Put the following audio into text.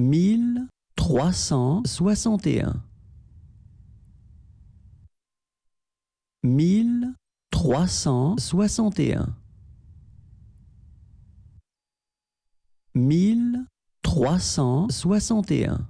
mille trois cent soixante et un mille trois cent soixante et un mille trois cent soixante et un